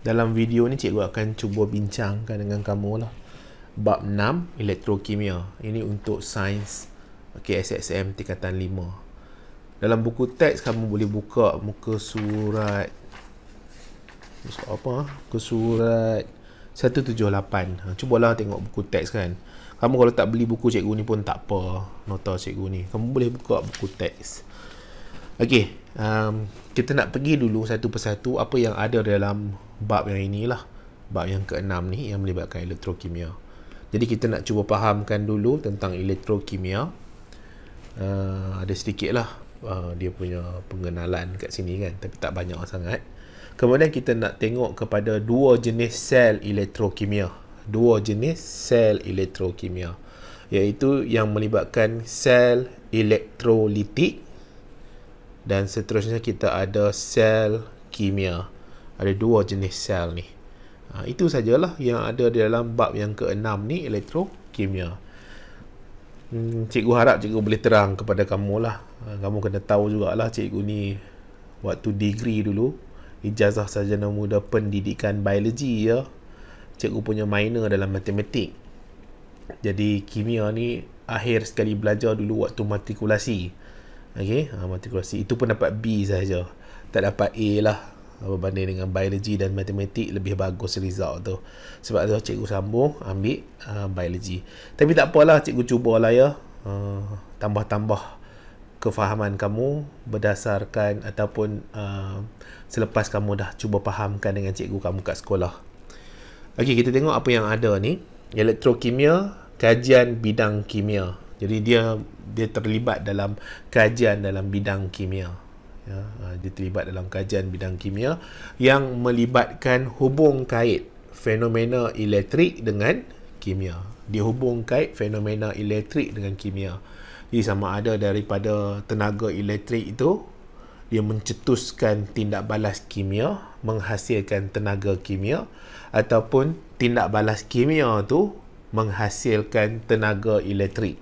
Dalam video ni cikgu akan cuba bincangkan dengan kamu lah Bab 6, elektrokimia Ini untuk sains SSM tingkatan 5 Dalam buku teks kamu boleh buka muka surat Muka apa? Ah? Muka surat 178 ha, Cubalah tengok buku teks kan Kamu kalau tak beli buku cikgu ni pun tak apa Nota cikgu ni Kamu boleh buka buku teks Okey, um, kita nak pergi dulu satu persatu apa yang ada dalam bab yang inilah bab yang keenam ni yang melibatkan elektrokimia jadi kita nak cuba fahamkan dulu tentang elektrokimia uh, ada sedikit lah uh, dia punya pengenalan kat sini kan tapi tak banyak sangat kemudian kita nak tengok kepada dua jenis sel elektrokimia dua jenis sel elektrokimia iaitu yang melibatkan sel elektrolitik dan seterusnya kita ada sel kimia ada dua jenis sel ni ha, itu sajalah yang ada di dalam bab yang keenam ni elektrokimia hmm, cikgu harap cikgu boleh terang kepada kamu lah ha, kamu kena tahu jugalah cikgu ni waktu degree dulu ijazah sarjana muda pendidikan biologi ya cikgu punya minor dalam matematik jadi kimia ni akhir sekali belajar dulu waktu matrikulasi Okay, uh, ah, matrikulasi. Itu pun dapat B saja. Tak dapat A lah berbanding dengan biologi dan matematik lebih bagus result tu sebab tu cikgu sambung ambil uh, ah, biologi tapi tak apalah cikgu cuba lah ya uh, tambah-tambah kefahaman kamu berdasarkan ataupun uh, selepas kamu dah cuba fahamkan dengan cikgu kamu kat sekolah Okay, kita tengok apa yang ada ni elektrokimia kajian bidang kimia jadi dia dia terlibat dalam kajian dalam bidang kimia ya ha, dia terlibat dalam kajian bidang kimia yang melibatkan hubung kait fenomena elektrik dengan kimia dia hubung kait fenomena elektrik dengan kimia jadi sama ada daripada tenaga elektrik itu dia mencetuskan tindak balas kimia menghasilkan tenaga kimia ataupun tindak balas kimia itu menghasilkan tenaga elektrik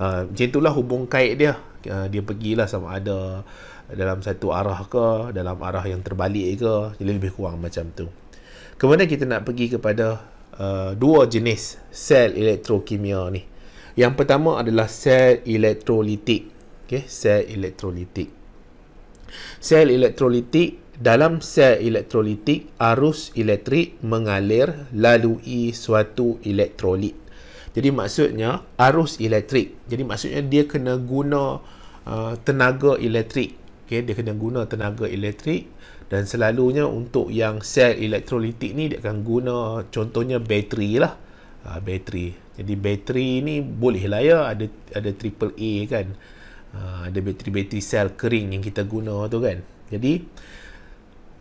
Ah, macam itulah hubung kait dia. Uh, dia pergilah sama ada dalam satu arah ke, dalam arah yang terbalik ke, jadi lebih kurang macam tu. Kemudian kita nak pergi kepada uh, dua jenis sel elektrokimia ni. Yang pertama adalah sel elektrolitik. Okay, sel elektrolitik. Sel elektrolitik, dalam sel elektrolitik, arus elektrik mengalir lalui suatu elektrolit. Jadi maksudnya arus elektrik. Jadi maksudnya dia kena guna uh, tenaga elektrik. Okay, dia kena guna tenaga elektrik dan selalunya untuk yang sel elektrolitik ni dia akan guna contohnya bateri lah. Uh, bateri. Jadi bateri ni boleh lah ya ada ada triple A kan. Uh, ada bateri-bateri sel kering yang kita guna tu kan. Jadi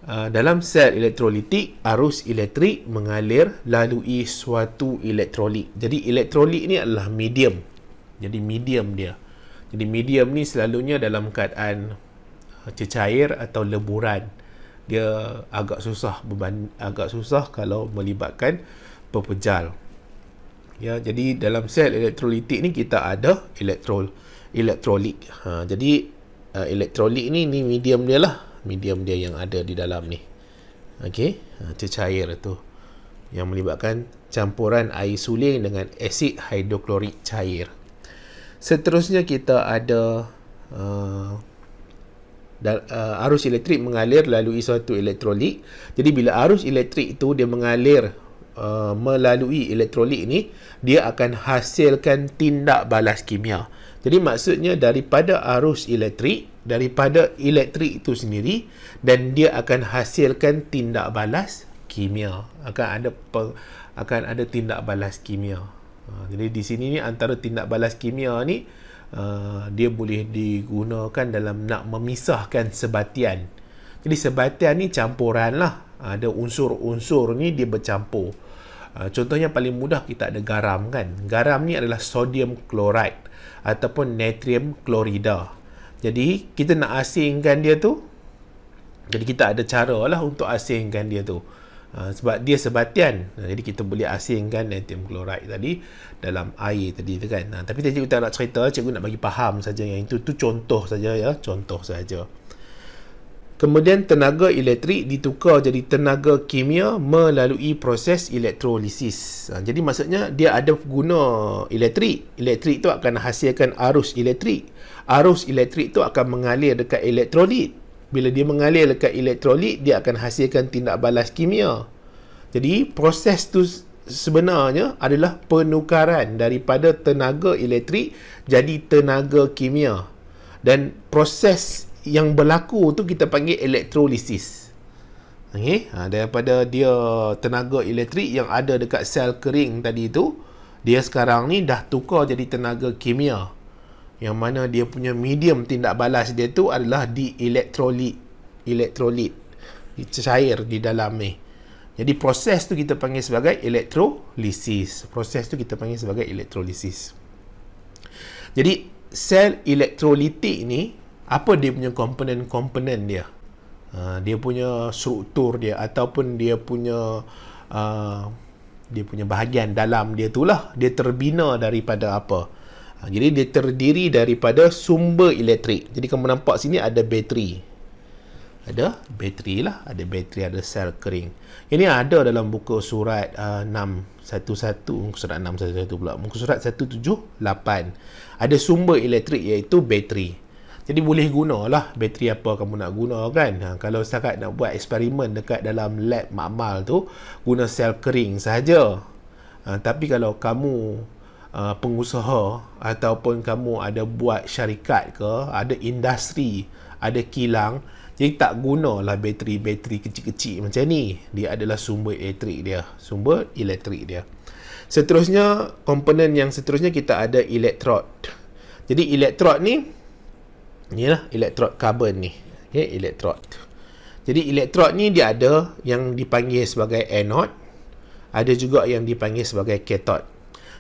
Ah, dalam sel elektrolitik, arus elektrik mengalir lalui suatu elektrolit. Jadi elektrolit ni adalah medium. Jadi medium dia. Jadi medium ni selalunya dalam keadaan ah, cecair atau leburan. Dia agak susah agak susah kalau melibatkan pepejal. Ya, jadi dalam sel elektrolitik ni kita ada elektrol elektrolit. Ha, jadi uh, elektrolit ni ni medium dia lah medium dia yang ada di dalam ni okey cecair ha, tu yang melibatkan campuran air suling dengan asid hidroklorik cair seterusnya kita ada uh, uh, arus elektrik mengalir melalui suatu elektrolit jadi bila arus elektrik tu dia mengalir uh, melalui elektrolit ni dia akan hasilkan tindak balas kimia jadi maksudnya daripada arus elektrik daripada elektrik itu sendiri dan dia akan hasilkan tindak balas kimia akan ada peng, akan ada tindak balas kimia ha, jadi di sini ni antara tindak balas kimia ni uh, dia boleh digunakan dalam nak memisahkan sebatian jadi sebatian ni campuran lah ada unsur-unsur ni dia bercampur uh, contohnya paling mudah kita ada garam kan garam ni adalah sodium chloride ataupun natrium klorida jadi kita nak asingkan dia tu Jadi kita ada cara lah untuk asingkan dia tu uh, Sebab dia sebatian uh, Jadi kita boleh asingkan natrium chloride tadi Dalam air tadi tu kan uh, Tapi cikgu tak nak cerita Cikgu nak bagi faham saja yang itu tu contoh saja ya Contoh saja. Kemudian tenaga elektrik ditukar jadi tenaga kimia melalui proses elektrolisis. Ha, jadi maksudnya dia ada guna elektrik. Elektrik itu akan hasilkan arus elektrik arus elektrik tu akan mengalir dekat elektrolit. Bila dia mengalir dekat elektrolit, dia akan hasilkan tindak balas kimia. Jadi, proses tu sebenarnya adalah penukaran daripada tenaga elektrik jadi tenaga kimia. Dan proses yang berlaku tu kita panggil elektrolisis. Okay? Ha, daripada dia tenaga elektrik yang ada dekat sel kering tadi tu, dia sekarang ni dah tukar jadi tenaga kimia yang mana dia punya medium tindak balas dia tu adalah di elektrolit elektrolit cair di dalam ni jadi proses tu kita panggil sebagai elektrolisis proses tu kita panggil sebagai elektrolisis jadi sel elektrolitik ni apa dia punya komponen-komponen dia ha, dia punya struktur dia ataupun dia punya uh, dia punya bahagian dalam dia tu lah dia terbina daripada apa Ha, jadi dia terdiri daripada sumber elektrik. Jadi kamu nampak sini ada bateri. Ada bateri lah. Ada bateri, ada sel kering. Ini ada dalam buku surat uh, 611. Surat 611 pula. Muka surat 178. Ada sumber elektrik iaitu bateri. Jadi boleh guna lah bateri apa kamu nak guna kan. Ha, kalau setakat nak buat eksperimen dekat dalam lab makmal tu, guna sel kering sahaja. Ha, tapi kalau kamu Uh, pengusaha ataupun kamu ada buat syarikat ke, ada industri, ada kilang, jadi tak gunalah bateri-bateri kecil-kecil macam ni. Dia adalah sumber elektrik dia, sumber elektrik dia. Seterusnya, komponen yang seterusnya kita ada elektrod. Jadi elektrod ni inilah elektrod karbon ni. Okay, elektrod. Jadi elektrod ni dia ada yang dipanggil sebagai anode, ada juga yang dipanggil sebagai cathode.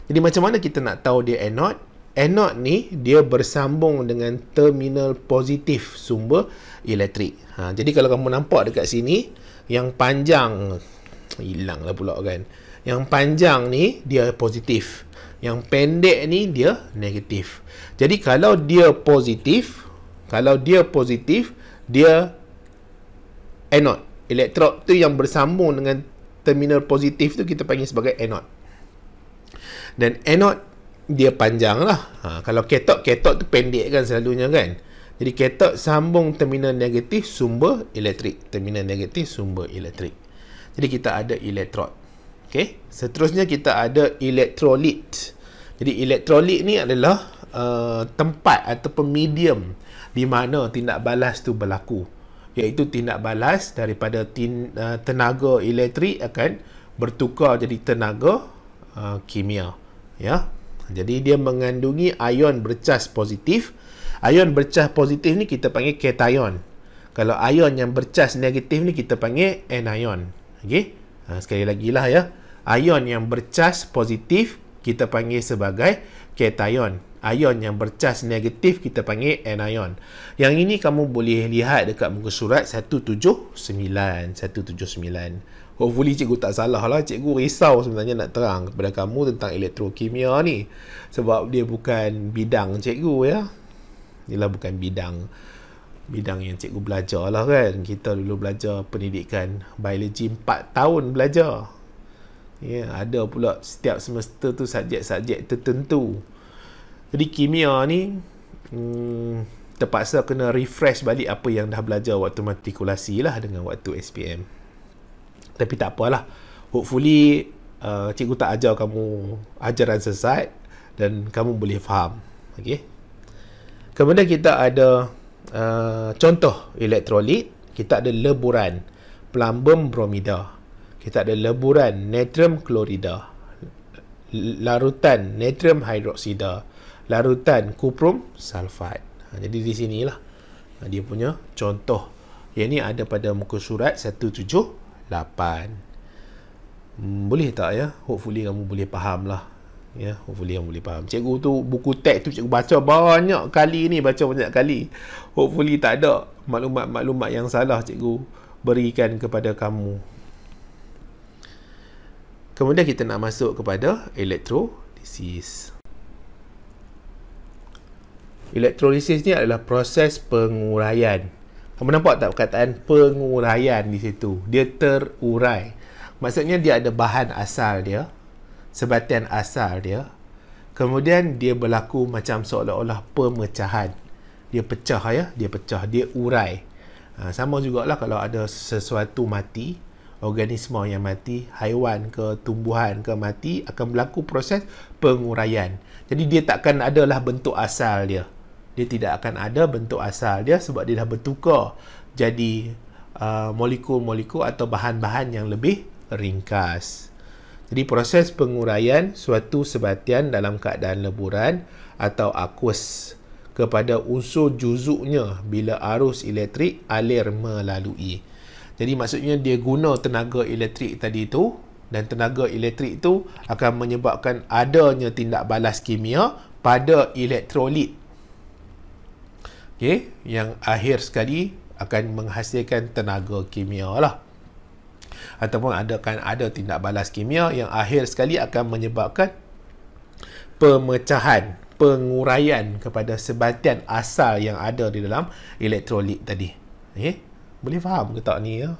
Jadi macam mana kita nak tahu dia anod? Anod ni dia bersambung dengan terminal positif sumber elektrik. Ha, jadi kalau kamu nampak dekat sini yang panjang hilang lah pula kan. Yang panjang ni dia positif. Yang pendek ni dia negatif. Jadi kalau dia positif, kalau dia positif, dia anod. Elektrod tu yang bersambung dengan terminal positif tu kita panggil sebagai anod. Dan anode dia panjang lah. Ha, kalau ketok, ketok tu pendek kan selalunya kan. Jadi ketok sambung terminal negatif sumber elektrik. Terminal negatif sumber elektrik. Jadi kita ada elektrod. Okay. Seterusnya kita ada elektrolit. Jadi elektrolit ni adalah uh, tempat ataupun medium di mana tindak balas tu berlaku. Iaitu tindak balas daripada tin, uh, tenaga elektrik akan bertukar jadi tenaga uh, kimia ya. Jadi dia mengandungi ion bercas positif. Ion bercas positif ni kita panggil kation. Kalau ion yang bercas negatif ni kita panggil anion. Okey? Ha, sekali lagi lah ya. Ion yang bercas positif kita panggil sebagai kation. Ion yang bercas negatif kita panggil anion. Yang ini kamu boleh lihat dekat muka surat 179. 179 hopefully cikgu tak salah lah cikgu risau sebenarnya nak terang kepada kamu tentang elektrokimia ni sebab dia bukan bidang cikgu ya ialah bukan bidang bidang yang cikgu belajar lah kan kita dulu belajar pendidikan biologi 4 tahun belajar ya yeah, ada pula setiap semester tu subjek-subjek tertentu jadi kimia ni hmm, terpaksa kena refresh balik apa yang dah belajar waktu matrikulasi lah dengan waktu SPM. Tapi tak apalah. Hopefully, uh, cikgu tak ajar kamu ajaran sesat dan kamu boleh faham. Okay. Kemudian kita ada uh, contoh elektrolit. Kita ada leburan plumbum bromida. Kita ada leburan natrium klorida. Larutan natrium hidroksida. Larutan kuprum sulfat. Ha, jadi di sinilah dia punya contoh. Yang ini ada pada muka surat 178 hmm, boleh tak ya hopefully kamu boleh faham lah ya hopefully kamu boleh faham cikgu tu buku teks tu cikgu baca banyak kali ni baca banyak kali hopefully tak ada maklumat-maklumat yang salah cikgu berikan kepada kamu kemudian kita nak masuk kepada elektrolisis elektrolisis ni adalah proses penguraian kamu nampak tak perkataan penguraian di situ? Dia terurai. Maksudnya dia ada bahan asal dia, sebatian asal dia. Kemudian dia berlaku macam seolah-olah pemecahan. Dia pecah ya, dia pecah, dia urai. Ha, sama lah kalau ada sesuatu mati, organisma yang mati, haiwan ke tumbuhan ke mati, akan berlaku proses penguraian. Jadi dia takkan adalah bentuk asal dia dia tidak akan ada bentuk asal dia sebab dia dah bertukar jadi uh, molekul-molekul uh, atau bahan-bahan yang lebih ringkas. Jadi proses penguraian suatu sebatian dalam keadaan leburan atau aquos kepada unsur juzuknya bila arus elektrik alir melalui. Jadi maksudnya dia guna tenaga elektrik tadi tu dan tenaga elektrik tu akan menyebabkan adanya tindak balas kimia pada elektrolit okay, yang akhir sekali akan menghasilkan tenaga kimia lah ataupun ada akan ada tindak balas kimia yang akhir sekali akan menyebabkan pemecahan penguraian kepada sebatian asal yang ada di dalam elektrolit tadi okay? Eh, boleh faham ke tak ni ya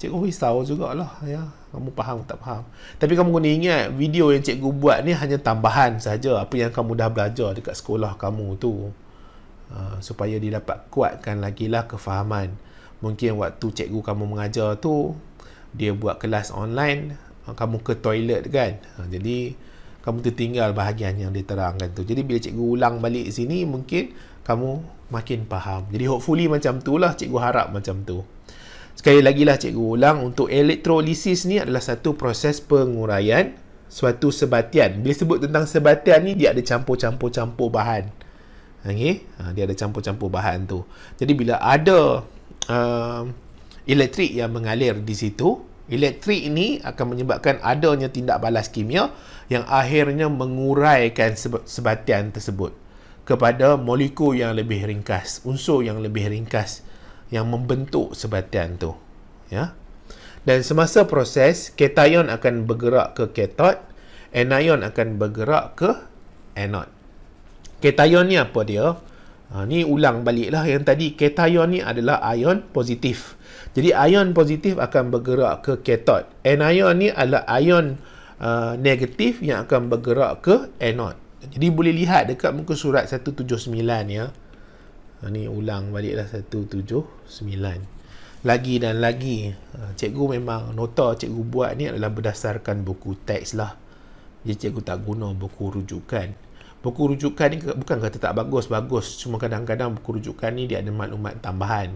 cikgu risau jugalah ya kamu faham tak faham tapi kamu kena ingat video yang cikgu buat ni hanya tambahan saja apa yang kamu dah belajar dekat sekolah kamu tu Ah, supaya dia dapat kuatkan lagi lah kefahaman mungkin waktu cikgu kamu mengajar tu dia buat kelas online ah, kamu ke toilet kan ah, jadi kamu tertinggal bahagian yang diterangkan tu jadi bila cikgu ulang balik sini mungkin kamu makin faham jadi hopefully macam tu lah cikgu harap macam tu sekali lagi lah cikgu ulang untuk elektrolisis ni adalah satu proses penguraian suatu sebatian bila sebut tentang sebatian ni dia ada campur-campur-campur bahan Okay? Ha, ah, dia ada campur-campur bahan tu. Jadi bila ada uh, elektrik yang mengalir di situ, elektrik ini akan menyebabkan adanya tindak balas kimia yang akhirnya menguraikan sebatian tersebut kepada molekul yang lebih ringkas, unsur yang lebih ringkas yang membentuk sebatian tu. Ya? Dan semasa proses, ketayon akan bergerak ke ketot, anion akan bergerak ke anode. Ketayon ni apa dia? Ha, ni ulang balik lah yang tadi. Ketayon ni adalah ion positif. Jadi ion positif akan bergerak ke ketod. Anion ni adalah ion uh, negatif yang akan bergerak ke anod. Jadi boleh lihat dekat muka surat 179 ya. Ha, ni ulang balik lah 179. Lagi dan lagi. Ha, cikgu memang nota cikgu buat ni adalah berdasarkan buku teks lah. Jadi cikgu tak guna buku rujukan. Buku rujukan ni bukan kata tak bagus, bagus. Cuma kadang-kadang buku rujukan ni dia ada maklumat tambahan.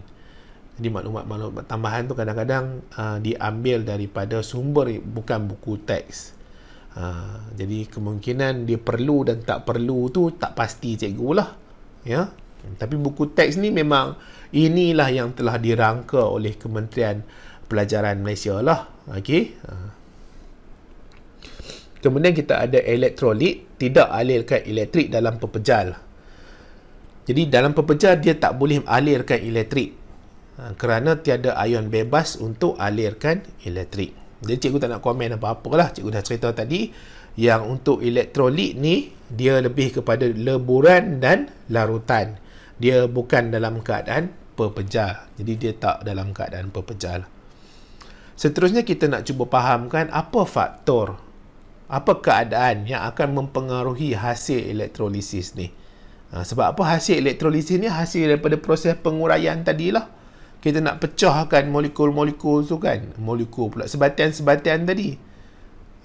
Jadi maklumat-maklumat tambahan tu kadang-kadang uh, diambil daripada sumber bukan buku teks. Uh, jadi kemungkinan dia perlu dan tak perlu tu tak pasti cikgu lah. Ya? Tapi buku teks ni memang inilah yang telah dirangka oleh Kementerian Pelajaran Malaysia lah. Okey? Uh. Kemudian kita ada elektrolit tidak alirkan elektrik dalam pepejal. Jadi dalam pepejal dia tak boleh alirkan elektrik ha, kerana tiada ion bebas untuk alirkan elektrik. Jadi cikgu tak nak komen apa-apa lah. Cikgu dah cerita tadi yang untuk elektrolit ni dia lebih kepada leburan dan larutan. Dia bukan dalam keadaan pepejal. Jadi dia tak dalam keadaan pepejal. Lah. Seterusnya kita nak cuba fahamkan apa faktor apa keadaan yang akan mempengaruhi hasil elektrolisis ni ha, sebab apa hasil elektrolisis ni hasil daripada proses penguraian tadi lah kita nak pecahkan molekul-molekul tu kan molekul pula sebatian-sebatian tadi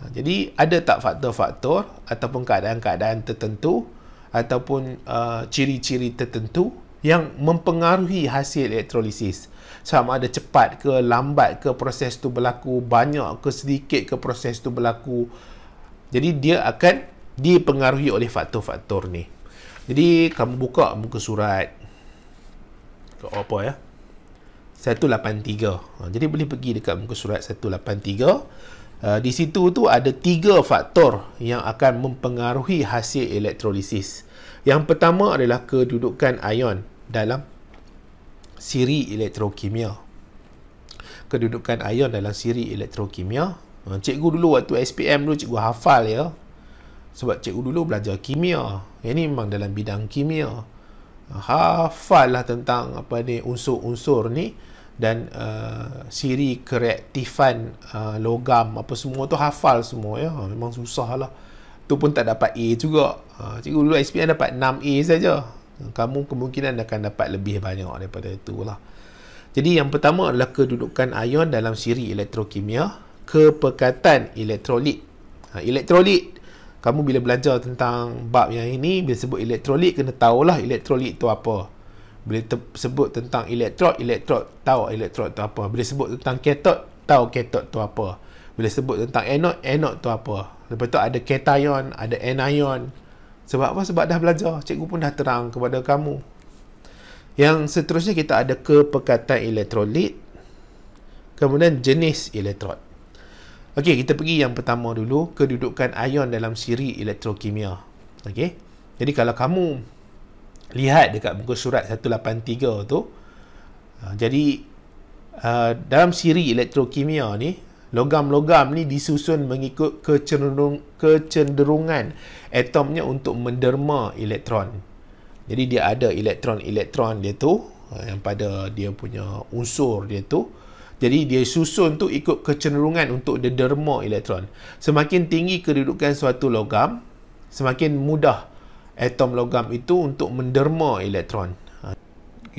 ha, jadi ada tak faktor-faktor ataupun keadaan-keadaan tertentu ataupun uh, ciri-ciri tertentu yang mempengaruhi hasil elektrolisis sama ada cepat ke lambat ke proses tu berlaku banyak ke sedikit ke proses tu berlaku jadi dia akan dipengaruhi oleh faktor-faktor ni. Jadi kamu buka muka surat ke apa ya? 183. Ha, jadi boleh pergi dekat muka surat 183. Uh, ha, di situ tu ada tiga faktor yang akan mempengaruhi hasil elektrolisis. Yang pertama adalah kedudukan ion dalam siri elektrokimia. Kedudukan ion dalam siri elektrokimia Ha, cikgu dulu waktu SPM dulu cikgu hafal ya. Sebab cikgu dulu belajar kimia. Yang ni memang dalam bidang kimia. Hafal lah tentang apa ni unsur-unsur ni dan uh, siri kreatifan uh, logam apa semua tu hafal semua ya. Memang susah lah. Tu pun tak dapat A juga. Ha, cikgu dulu SPM dapat 6 A saja. Kamu kemungkinan akan dapat lebih banyak daripada itulah. Jadi yang pertama adalah kedudukan ion dalam siri elektrokimia kepekatan elektrolit. Ha, elektrolit, kamu bila belajar tentang bab yang ini, bila sebut elektrolit, kena tahulah elektrolit tu apa. Bila te- sebut tentang elektrod, elektrod, tahu elektrod tu apa. Bila sebut tentang ketod, tahu ketod tu apa. Bila sebut tentang anod, anod tu apa. Lepas tu ada ketayon, ada anion. Sebab apa? Sebab dah belajar. Cikgu pun dah terang kepada kamu. Yang seterusnya kita ada kepekatan elektrolit. Kemudian jenis elektrod. Okey, kita pergi yang pertama dulu, kedudukan ion dalam siri elektrokimia. Okey. Jadi kalau kamu lihat dekat buku surat 183 tu, uh, jadi uh, dalam siri elektrokimia ni, logam-logam ni disusun mengikut kecenderung, kecenderungan atomnya untuk menderma elektron. Jadi dia ada elektron-elektron dia tu ah, yang pada dia punya unsur dia tu. Jadi dia susun tu ikut kecenderungan untuk derma elektron. Semakin tinggi kedudukan suatu logam, semakin mudah atom logam itu untuk menderma elektron. Ha.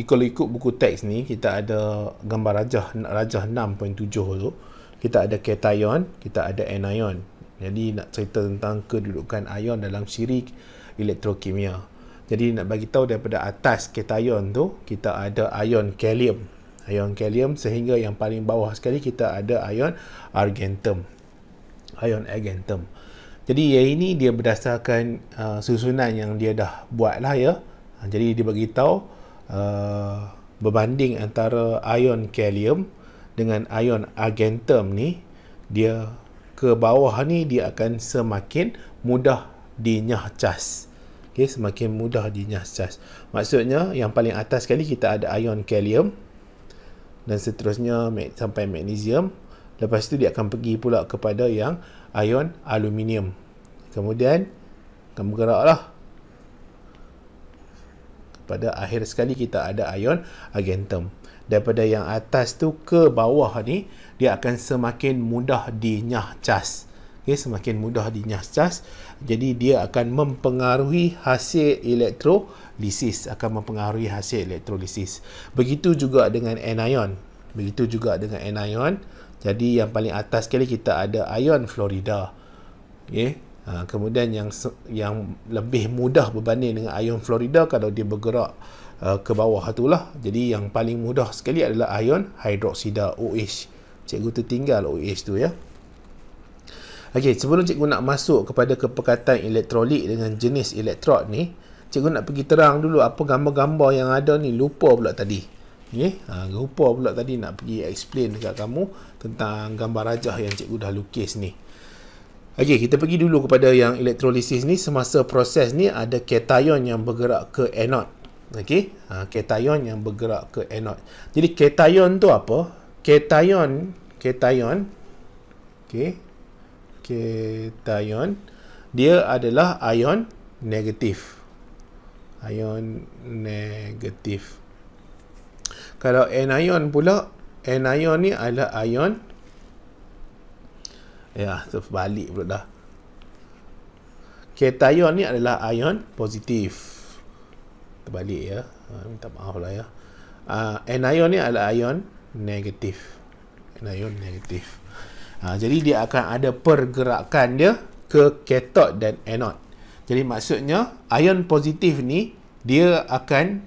Kalau ikut buku teks ni, kita ada gambar rajah, rajah 6.7 tu. Kita ada cation, kita ada anion. Jadi nak cerita tentang kedudukan ion dalam siri elektrokimia. Jadi nak bagi tahu daripada atas cation tu, kita ada ion kalium ion kalium sehingga yang paling bawah sekali kita ada ion argentum ion argentum jadi yang ini dia berdasarkan uh, susunan yang dia dah buat lah ya uh, jadi dia tahu uh, berbanding antara ion kalium dengan ion argentum ni dia ke bawah ni dia akan semakin mudah dinyah cas okay, semakin mudah dinyah cas maksudnya yang paling atas sekali kita ada ion kalium dan seterusnya sampai magnesium lepas tu dia akan pergi pula kepada yang ion aluminium kemudian akan bergeraklah kepada akhir sekali kita ada ion argentum daripada yang atas tu ke bawah ni dia akan semakin mudah dinyah cas okay, semakin mudah dinyas jadi dia akan mempengaruhi hasil elektrolisis akan mempengaruhi hasil elektrolisis begitu juga dengan anion begitu juga dengan anion jadi yang paling atas sekali kita ada ion florida okay. Ha, kemudian yang yang lebih mudah berbanding dengan ion Florida kalau dia bergerak uh, ke bawah tu lah. Jadi yang paling mudah sekali adalah ion hidroksida OH. Cikgu tinggal OH tu ya. Okey, sebelum cikgu nak masuk kepada kepekatan elektrolit dengan jenis elektrod ni, cikgu nak pergi terang dulu apa gambar-gambar yang ada ni lupa pula tadi. Okey, ha, lupa pula tadi nak pergi explain dekat kamu tentang gambar rajah yang cikgu dah lukis ni. Okey, kita pergi dulu kepada yang elektrolisis ni. Semasa proses ni ada kation yang bergerak ke anod. Okey, ha, kation yang bergerak ke anod. Jadi kation tu apa? Kation, kation, okey, kation dia adalah ion negatif ion negatif kalau anion pula anion ni adalah ion ya terbalik pula dah kation ni adalah ion positif terbalik ya ha, minta maaf lah ya ah, anion ni adalah ion negatif anion negatif Ha, jadi dia akan ada pergerakan dia ke katod dan anod. Jadi maksudnya ion positif ni dia akan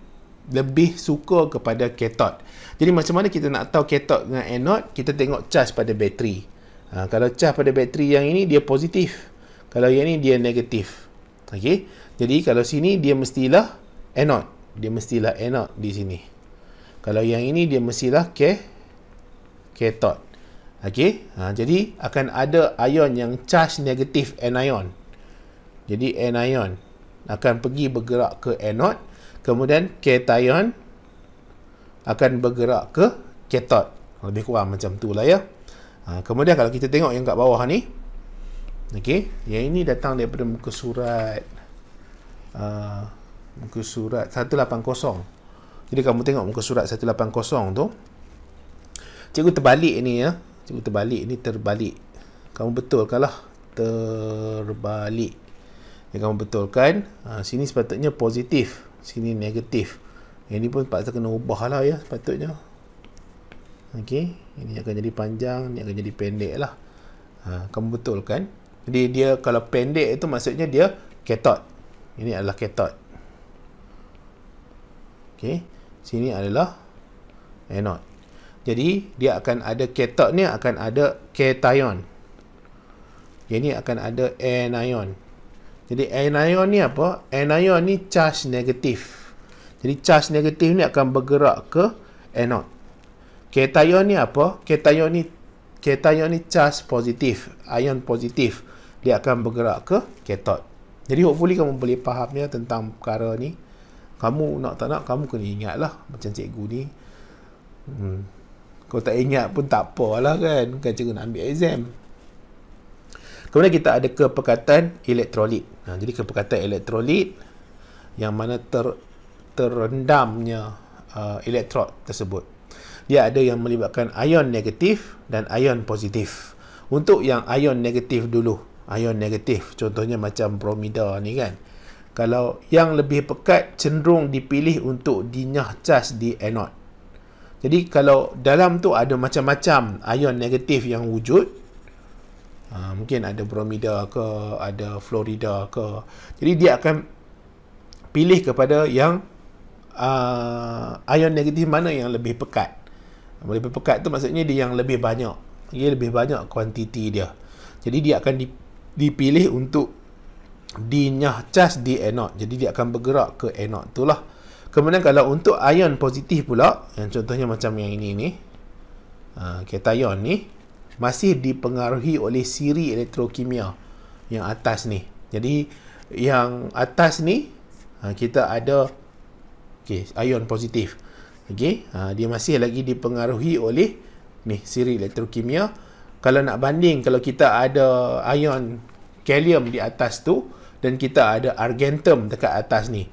lebih suka kepada katod. Jadi macam mana kita nak tahu katod dengan anod? Kita tengok charge pada bateri. Ha, kalau charge pada bateri yang ini dia positif. Kalau yang ini dia negatif. Okey. Jadi kalau sini dia mestilah anod. Dia mestilah anod di sini. Kalau yang ini dia mestilah ke katod. Okay, ha, jadi akan ada ion yang charge negatif anion. Jadi anion akan pergi bergerak ke anode, kemudian cation akan bergerak ke cathode. Lebih kurang macam tu lah ya. Ha, kemudian kalau kita tengok yang kat bawah ni, okay, yang ini datang daripada muka surat uh, muka surat 180. Jadi kamu tengok muka surat 180 tu, cikgu terbalik ni ya cikgu terbalik ni terbalik kamu betulkanlah terbalik yang kamu betulkan ha, sini sepatutnya positif sini negatif yang ni pun patut kena ubah lah ya sepatutnya ok ini akan jadi panjang ini akan jadi pendek lah ha, kamu betulkan jadi dia kalau pendek itu maksudnya dia ketot ini adalah ketot ok sini adalah anode jadi dia akan ada ketok ni akan ada ketion. Yang ni akan ada anion. Jadi anion ni apa? Anion ni charge negatif. Jadi charge negatif ni akan bergerak ke anode. Ketion ni apa? Ketion ni ketion ni charge positif, ion positif. Dia akan bergerak ke ketod. Jadi hopefully kamu boleh fahamnya tentang perkara ni. Kamu nak tak nak, kamu kena ingatlah macam cikgu ni. Hmm. Kalau tak ingat pun tak apa lah kan. Bukan cara nak ambil exam. Kemudian kita ada kepekatan elektrolit. Ha, jadi kepekatan elektrolit yang mana ter, terendamnya uh, elektrod tersebut. Dia ada yang melibatkan ion negatif dan ion positif. Untuk yang ion negatif dulu. Ion negatif contohnya macam bromida ni kan. Kalau yang lebih pekat cenderung dipilih untuk dinyah cas di anode. Jadi kalau dalam tu ada macam-macam ion negatif yang wujud, uh, mungkin ada bromida ke, ada florida ke. Jadi dia akan pilih kepada yang uh, ion negatif mana yang lebih pekat. Lebih pekat tu maksudnya dia yang lebih banyak. Dia lebih banyak kuantiti dia. Jadi dia akan dipilih untuk dinyah cas di anode. Jadi dia akan bergerak ke anode tu lah. Kemudian kalau untuk ion positif pula, yang contohnya macam yang ini ni, ah, ketion ni, masih dipengaruhi oleh siri elektrokimia yang atas ni. Jadi, yang atas ni, ah, kita ada okay, ion positif. Okay, ah, dia masih lagi dipengaruhi oleh ni siri elektrokimia. Kalau nak banding, kalau kita ada ion kalium di atas tu, dan kita ada argentum dekat atas ni.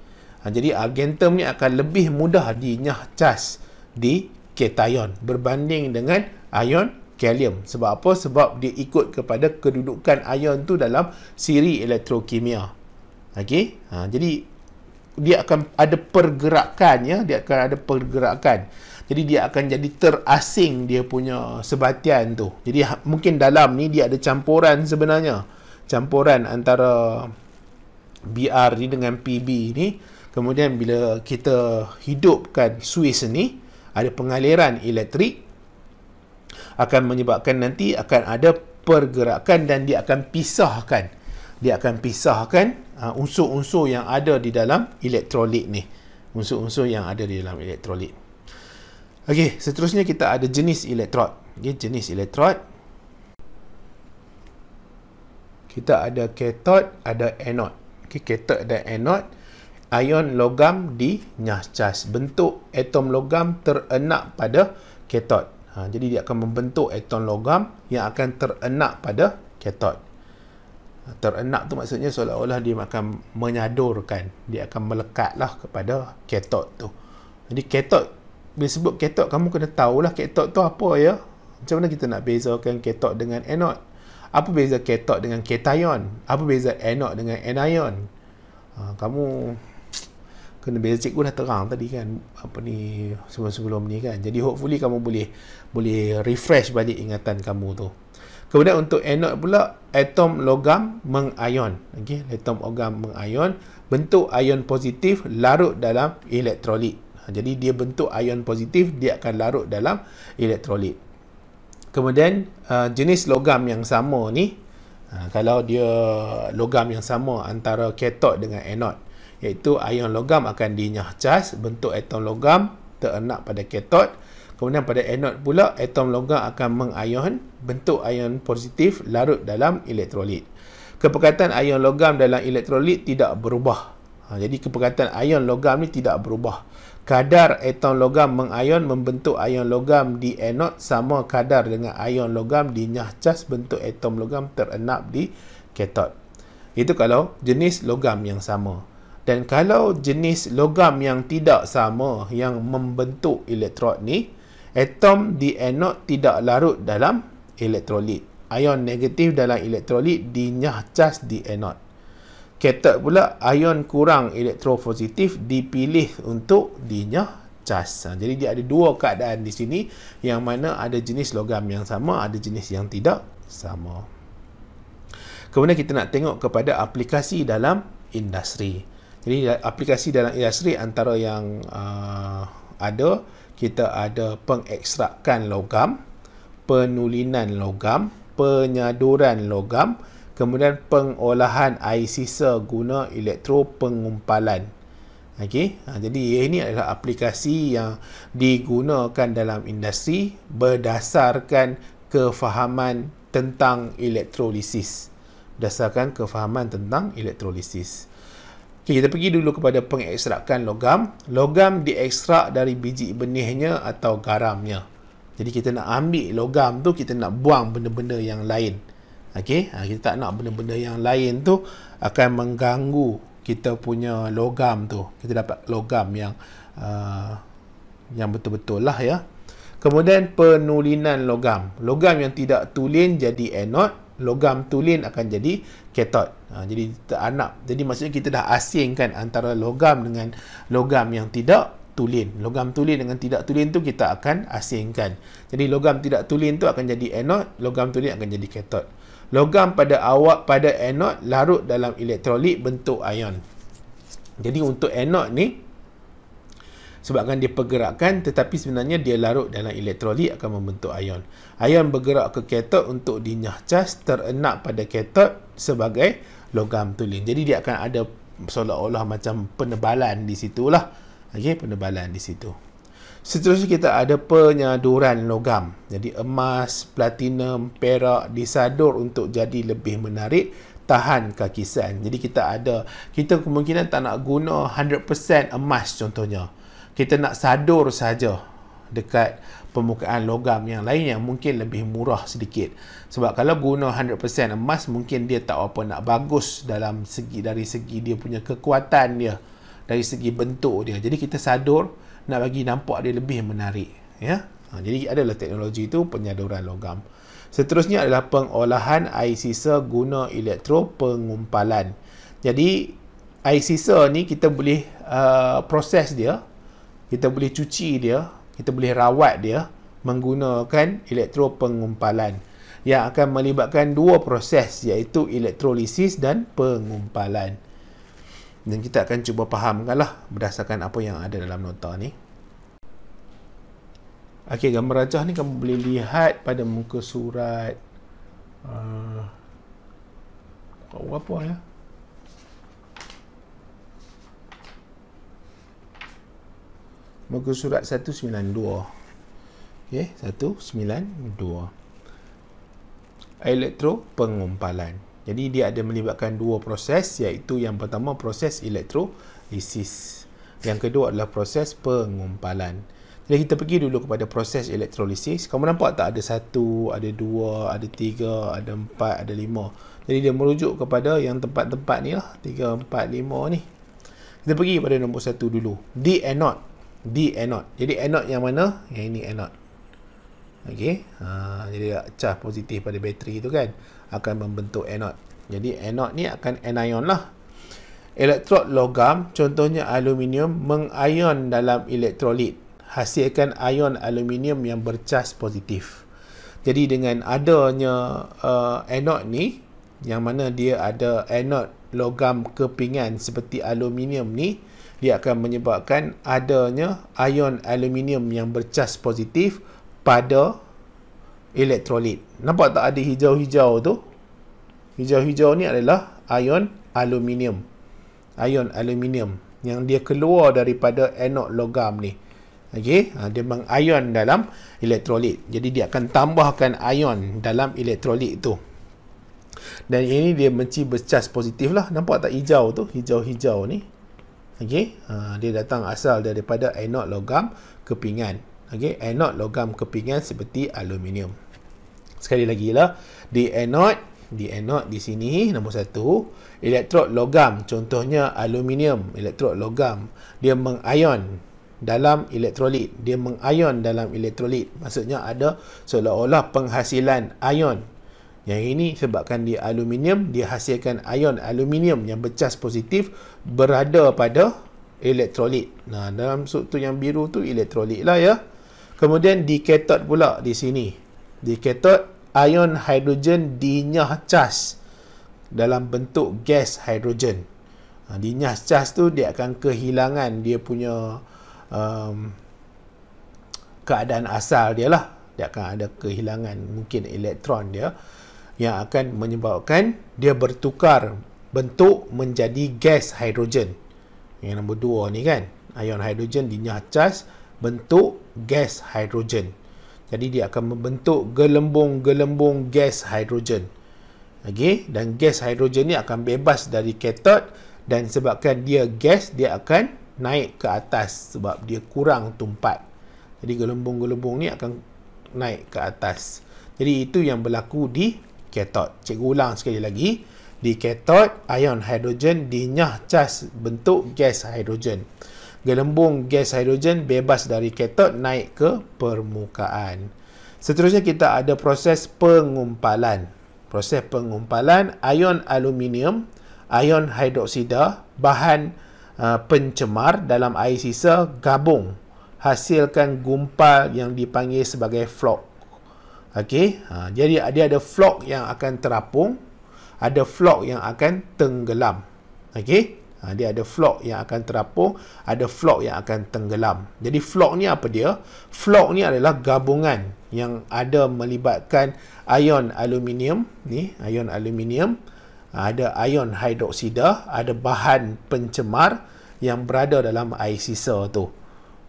Ha, jadi argentum ah, ni akan lebih mudah dinyah cas di ketion berbanding dengan ion kalium. Sebab apa? Sebab dia ikut kepada kedudukan ion tu dalam siri elektrokimia. Okey? Ha, jadi dia akan ada pergerakan ya, dia akan ada pergerakan. Jadi dia akan jadi terasing dia punya sebatian tu. Jadi ha, mungkin dalam ni dia ada campuran sebenarnya. Campuran antara BR ni dengan PB ni. Kemudian bila kita hidupkan suis ni, ada pengaliran elektrik akan menyebabkan nanti akan ada pergerakan dan dia akan pisahkan. Dia akan pisahkan uh, unsur-unsur yang ada di dalam elektrolit ni. Unsur-unsur yang ada di dalam elektrolit. Okey, seterusnya kita ada jenis elektrod. Okey, jenis elektrod. Kita ada katod, ada anod. Okey, katod dan anod ion logam di dinyascas. Bentuk atom logam terenak pada ketod. Ha, jadi dia akan membentuk atom logam yang akan terenak pada ketod. Ha, terenak tu maksudnya seolah-olah dia akan menyadurkan. Dia akan melekatlah kepada ketod tu. Jadi ketod, bila sebut ketod, kamu kena tahulah ketod tu apa ya. Macam mana kita nak bezakan ketod dengan anod? Apa beza ketod dengan ketayon? Apa beza anod dengan anion? Ha, kamu kena beza cikgu dah terang tadi kan apa ni sebelum-sebelum ni kan jadi hopefully kamu boleh boleh refresh balik ingatan kamu tu kemudian untuk anode pula atom logam mengion okey atom logam mengion bentuk ion positif larut dalam elektrolit ha, jadi dia bentuk ion positif dia akan larut dalam elektrolit kemudian uh, jenis logam yang sama ni ha, kalau dia logam yang sama antara ketod dengan anode iaitu ion logam akan dinyah cas bentuk atom logam terenak pada ketod kemudian pada anod pula atom logam akan mengion bentuk ion positif larut dalam elektrolit kepekatan ion logam dalam elektrolit tidak berubah ha, jadi kepekatan ion logam ni tidak berubah kadar atom logam mengion membentuk ion logam di anod sama kadar dengan ion logam dinyah cas bentuk atom logam terenap di ketod itu kalau jenis logam yang sama dan kalau jenis logam yang tidak sama yang membentuk elektrod ni, atom di anode tidak larut dalam elektrolit. Ion negatif dalam elektrolit dinyah cas di anode. Ketak pula, ion kurang elektropositif dipilih untuk dinyah cas. Ha, jadi dia ada dua keadaan di sini yang mana ada jenis logam yang sama, ada jenis yang tidak sama. Kemudian kita nak tengok kepada aplikasi dalam industri. Jadi eh, aplikasi dalam industri antara yang uh, ada kita ada pengekstrakan logam, penulinan logam, penyaduran logam, kemudian pengolahan air sisa guna elektro pengumpalan. Okey, ha, ah, jadi eh, ini adalah aplikasi yang digunakan dalam industri berdasarkan kefahaman tentang elektrolisis. Berdasarkan kefahaman tentang elektrolisis. Okay, kita pergi dulu kepada pengekstrakan logam. Logam diekstrak dari biji benihnya atau garamnya. Jadi kita nak ambil logam tu, kita nak buang benda-benda yang lain. Okay, ha, kita tak nak benda-benda yang lain tu akan mengganggu kita punya logam tu. Kita dapat logam yang uh, yang betul-betul lah ya. Kemudian penulinan logam. Logam yang tidak tulen jadi anode. Logam tulen akan jadi ketod. Ha, jadi anak. Jadi maksudnya kita dah asingkan antara logam dengan logam yang tidak tulen. Logam tulen dengan tidak tulen tu kita akan asingkan. Jadi logam tidak tulen tu akan jadi anod, logam tulen akan jadi katod. Logam pada awak pada anod larut dalam elektrolit bentuk ion. Jadi untuk anod ni sebabkan dia pergerakan tetapi sebenarnya dia larut dalam elektrolit akan membentuk ion. Ion bergerak ke katod untuk dinyah cas terenak pada katod sebagai logam tulen. Jadi dia akan ada seolah-olah macam penebalan di situ lah. Okey, penebalan di situ. Seterusnya kita ada penyaduran logam. Jadi emas, platinum, perak disadur untuk jadi lebih menarik tahan kakisan. Jadi kita ada kita kemungkinan tak nak guna 100% emas contohnya. Kita nak sadur saja dekat permukaan logam yang lain yang mungkin lebih murah sedikit sebab kalau guna 100% emas mungkin dia tak apa nak bagus dalam segi dari segi dia punya kekuatan dia dari segi bentuk dia jadi kita sadur nak bagi nampak dia lebih menarik ya ha, jadi adalah teknologi itu penyaduran logam seterusnya adalah pengolahan air sisa guna elektro pengumpalan jadi air sisa ni kita boleh uh, proses dia kita boleh cuci dia kita boleh rawat dia menggunakan elektro pengumpalan yang akan melibatkan dua proses iaitu elektrolisis dan pengumpalan. Dan kita akan cuba fahamkanlah berdasarkan apa yang ada dalam nota ni. Okey, gambar rajah ni kamu boleh lihat pada muka surat uh, apa ya? Muka surat 192. Okey, 192 elektropengumpalan. Jadi dia ada melibatkan dua proses iaitu yang pertama proses elektrolisis. Yang kedua adalah proses pengumpalan. Jadi kita pergi dulu kepada proses elektrolisis. Kamu nampak tak ada satu, ada dua, ada tiga, ada empat, ada lima. Jadi dia merujuk kepada yang tempat-tempat ni lah. Tiga, empat, lima ni. Kita pergi pada nombor satu dulu. Di anode. Di anode. Jadi anode yang mana? Yang ini anode. Okey, ha, jadi cah positif pada bateri itu kan akan membentuk anod. Jadi anod ni akan anion lah. Elektrod logam, contohnya aluminium, mengion dalam elektrolit. Hasilkan ion aluminium yang bercas positif. Jadi dengan adanya uh, anode ni, yang mana dia ada anod logam kepingan seperti aluminium ni, dia akan menyebabkan adanya ion aluminium yang bercas positif pada elektrolit. Nampak tak ada hijau-hijau tu? Hijau-hijau ni adalah ion aluminium. Ion aluminium yang dia keluar daripada anod logam ni. Okey, ha, dia mengion dalam elektrolit. Jadi dia akan tambahkan ion dalam elektrolit tu. Dan ini dia menci bercas positif lah. Nampak tak hijau tu? Hijau-hijau ni. Okey, ha, dia datang asal daripada anod logam kepingan okay, anode logam kepingan seperti aluminium. Sekali lagi lah, di anode, di anode di sini, nombor satu, elektrod logam, contohnya aluminium, elektrod logam, dia mengion dalam elektrolit. Dia mengion dalam elektrolit. Maksudnya ada seolah-olah penghasilan ion. Yang ini sebabkan di aluminium, dia hasilkan ion aluminium yang bercas positif berada pada elektrolit. Nah, dalam suatu yang biru tu elektrolit lah ya. Kemudian di diketot pula di sini. di Diketot ion hidrogen dinyah cas dalam bentuk gas hidrogen. Ha, dinyah cas tu dia akan kehilangan dia punya um, keadaan asal dia lah. Dia akan ada kehilangan mungkin elektron dia yang akan menyebabkan dia bertukar bentuk menjadi gas hidrogen. Yang nombor dua ni kan. Ion hidrogen dinyah cas bentuk gas hidrogen. Jadi dia akan membentuk gelembung-gelembung gas hidrogen. Okey, dan gas hidrogen ni akan bebas dari katod dan sebabkan dia gas dia akan naik ke atas sebab dia kurang tumpat. Jadi gelembung-gelembung ni akan naik ke atas. Jadi itu yang berlaku di katod. Cikgu ulang sekali lagi. Di katod, ion hidrogen dinyah cas bentuk gas hidrogen gelembung gas hidrogen bebas dari ketod naik ke permukaan. Seterusnya kita ada proses pengumpalan. Proses pengumpalan ion aluminium, ion hidroksida, bahan uh, pencemar dalam air sisa gabung hasilkan gumpal yang dipanggil sebagai flok. Okey, ha, jadi ada ada flok yang akan terapung, ada flok yang akan tenggelam. Okey, Ha, dia ada flock yang akan terapung, ada flock yang akan tenggelam. Jadi flock ni apa dia? Flock ni adalah gabungan yang ada melibatkan ion aluminium ni, ion aluminium, ha, ada ion hidroksida, ada bahan pencemar yang berada dalam air sisa tu.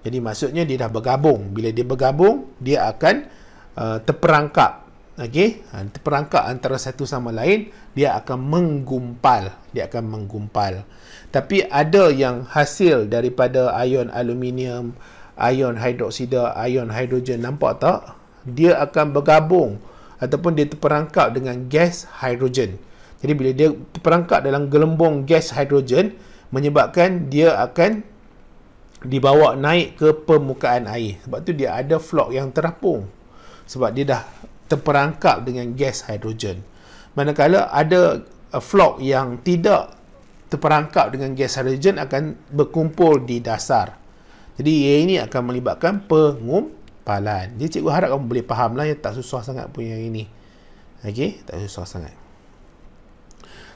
Jadi maksudnya dia dah bergabung. Bila dia bergabung, dia akan uh, terperangkap. Okey, ha, terperangkap antara satu sama lain, dia akan menggumpal, dia akan menggumpal tapi ada yang hasil daripada ion aluminium, ion hidroksida, ion hidrogen nampak tak? Dia akan bergabung ataupun dia terperangkap dengan gas hidrogen. Jadi bila dia terperangkap dalam gelembung gas hidrogen menyebabkan dia akan dibawa naik ke permukaan air. Sebab tu dia ada flok yang terapung. Sebab dia dah terperangkap dengan gas hidrogen. Manakala ada uh, flok yang tidak terperangkap dengan gas halogen akan berkumpul di dasar. Jadi ia ini akan melibatkan pengumpalan. Jadi cikgu harap kamu boleh faham lah yang tak susah sangat pun yang ini. Okey, tak susah sangat.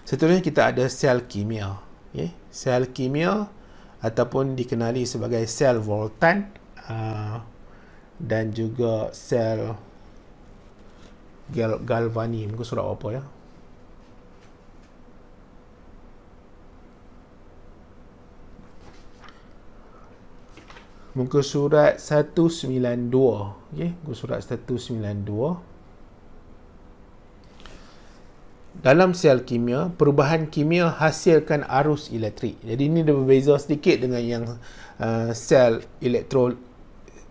Seterusnya kita ada sel kimia. Okay. Sel kimia ataupun dikenali sebagai sel voltan uh, dan juga sel gal galvani. Mungkin surat apa ya? muka surat 192 okey muka surat 192 dalam sel kimia perubahan kimia hasilkan arus elektrik jadi ini dia berbeza sedikit dengan yang uh, sel elektro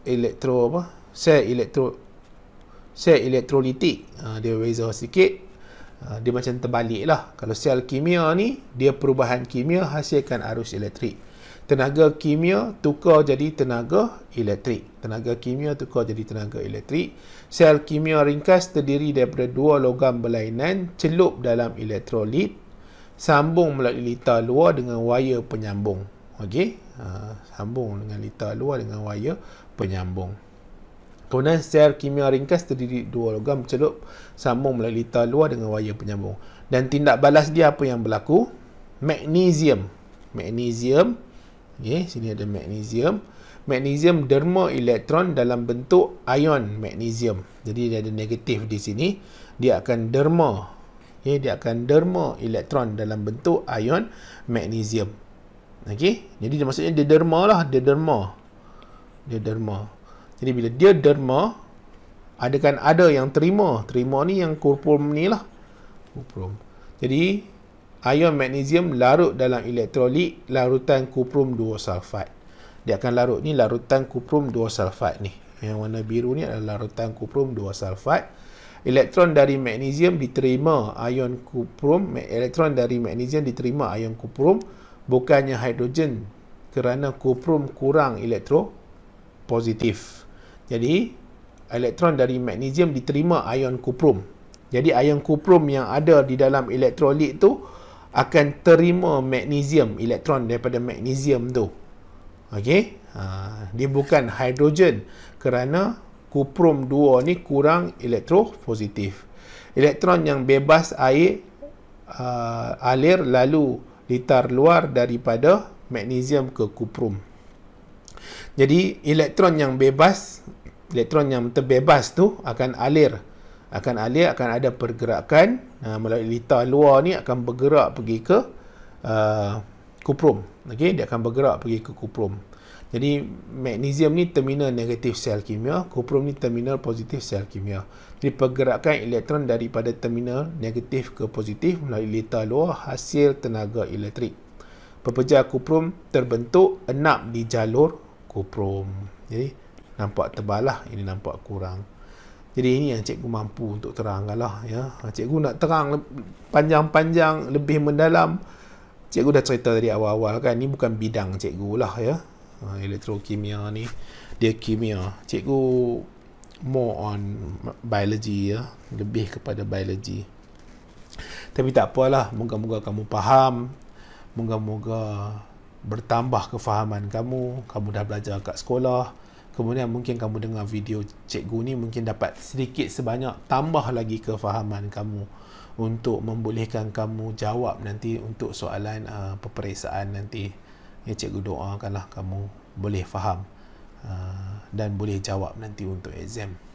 elektro apa sel elektro sel elektrolitik uh, dia berbeza sikit uh, dia macam terbalik lah. Kalau sel kimia ni, dia perubahan kimia hasilkan arus elektrik tenaga kimia tukar jadi tenaga elektrik. Tenaga kimia tukar jadi tenaga elektrik. Sel kimia ringkas terdiri daripada dua logam berlainan celup dalam elektrolit sambung melalui lita luar dengan wire penyambung. Okey, uh, sambung dengan lita luar dengan wire penyambung. Kemudian sel kimia ringkas terdiri dua logam celup sambung melalui lita luar dengan wire penyambung. Dan tindak balas dia apa yang berlaku? Magnesium. Magnesium Okay, sini ada magnesium. Magnesium derma elektron dalam bentuk ion magnesium. Jadi dia ada negatif di sini. Dia akan derma. Okay, dia akan derma elektron dalam bentuk ion magnesium. Okay, jadi dia maksudnya dia derma lah. Dia derma. Dia derma. Jadi bila dia derma, adakan ada yang terima. Terima ni yang kurpum ni lah. Kurpum. Jadi ion magnesium larut dalam elektrolit larutan kuprum 2 sulfat. Dia akan larut ni larutan kuprum 2 sulfat ni. Yang warna biru ni adalah larutan kuprum 2 sulfat. Elektron dari magnesium diterima ion kuprum, elektron dari magnesium diterima ion kuprum bukannya hidrogen kerana kuprum kurang elektro positif. Jadi elektron dari magnesium diterima ion kuprum. Jadi ion kuprum yang ada di dalam elektrolit tu akan terima magnesium elektron daripada magnesium tu okey ha, dia bukan hidrogen kerana kuprum 2 ni kurang elektropositif elektron yang bebas air uh, alir lalu litar luar daripada magnesium ke kuprum jadi elektron yang bebas elektron yang terbebas tu akan alir akan alih akan ada pergerakan uh, melalui litar luar ni akan bergerak pergi ke uh, kuprum okey dia akan bergerak pergi ke kuprum jadi magnesium ni terminal negatif sel kimia kuprum ni terminal positif sel kimia jadi pergerakan elektron daripada terminal negatif ke positif melalui litar luar hasil tenaga elektrik pepejal kuprum terbentuk enap di jalur kuprum jadi nampak tebal lah ini nampak kurang jadi ini yang cikgu mampu untuk terangkan lah ya. Ha, cikgu nak terang panjang-panjang lebih mendalam. Cikgu dah cerita dari awal-awal kan ni bukan bidang cikgu lah ya. Ha, elektrokimia ni dia kimia. Cikgu more on biology ya, lebih kepada biology. Tapi tak apalah, moga-moga kamu faham. Moga-moga bertambah kefahaman kamu. Kamu dah belajar kat sekolah. Kemudian mungkin kamu dengar video cikgu ni mungkin dapat sedikit sebanyak tambah lagi kefahaman kamu untuk membolehkan kamu jawab nanti untuk soalan uh, peperiksaan nanti. Ya cikgu doakanlah kamu boleh faham uh, dan boleh jawab nanti untuk exam.